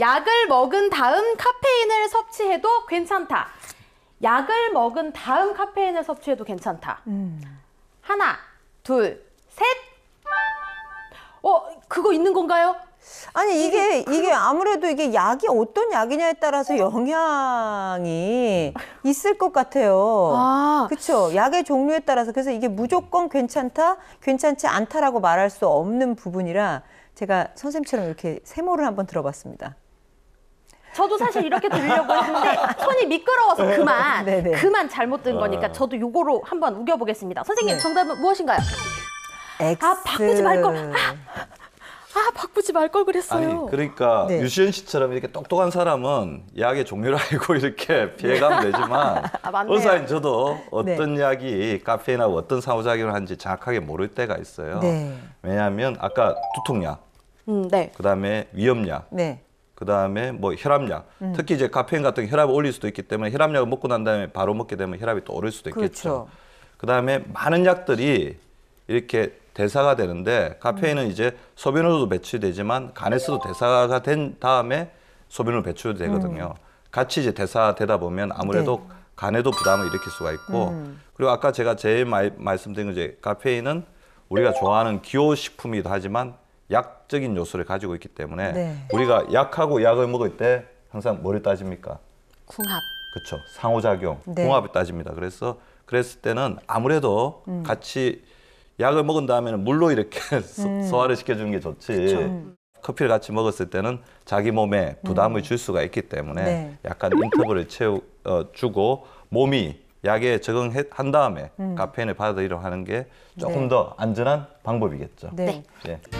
약을 먹은 다음 카페인을 섭취해도 괜찮다. 약을 먹은 다음 카페인을 섭취해도 괜찮다. 음. 하나, 둘, 셋. 어, 그거 있는 건가요? 아니 이게 이게 아무래도 이게 약이 어떤 약이냐에 따라서 영향이 있을 것 같아요. 아. 그렇죠. 약의 종류에 따라서 그래서 이게 무조건 괜찮다, 괜찮지 않다라고 말할 수 없는 부분이라 제가 선생님처럼 이렇게 세모를 한번 들어봤습니다. 저도 사실 이렇게 들려고 했는데 손이 미끄러워서 네. 그만 네네. 네. 그만 잘못 든 거니까 아. 저도 요거로 한번 우겨보겠습니다. 선생님 네. 정답은 무엇인가요? X. 아 바꾸지 말걸. 아. 아 바꾸지 말 걸 그랬어요. 아니 그러니까 네. 유시은 씨처럼 이렇게 똑똑한 사람은 약의 종류를 알고 이렇게 피해가면 되지만 아, 의사인 저도 어떤 네. 약이 카페인하고 어떤 상호작용을 하는지 정확하게 모를 때가 있어요. 네. 왜냐하면 아까 두통약, 음, 네. 그다음에 위염약, 그다음에 뭐 혈압약 음. 특히 이제 카페인 같은 혈압을 올릴 수도 있기 때문에 혈압약을 먹고 난 다음에 바로 먹게 되면 혈압이 또 오를 수도 있겠죠 그렇죠. 그다음에 많은 약들이 이렇게 대사가 되는데 카페인은 음. 이제 소변으로도 배출되지만 간에서도 대사가 된 다음에 소변으로 배출되거든요 음. 같이 이제 대사되다 보면 아무래도 네. 간에도 부담을 일으킬 수가 있고 음. 그리고 아까 제가 제일 많이 말씀드린 이제 카페인은 우리가 좋아하는 기호식품이기도 하지만 약적인 요소를 가지고 있기 때문에 네. 우리가 약하고 약을 먹을 때 항상 뭐를 따집니까? 궁합. 그렇죠. 상호작용, 네. 궁합을 따집니다. 그래서 그랬을 때는 아무래도 음. 같이 약을 먹은 다음에는 물로 이렇게 음. 소화를 시켜주는 게 좋지. 그쵸. 음. 커피를 같이 먹었을 때는 자기 몸에 부담을 음. 줄 수가 있기 때문에 네. 약간 인터벌을 채워 어, 주고 몸이 약에 적응한 다음에 음. 카페인을 받아들이려 하는 게 조금 네. 더 안전한 방법이겠죠. 네. 예.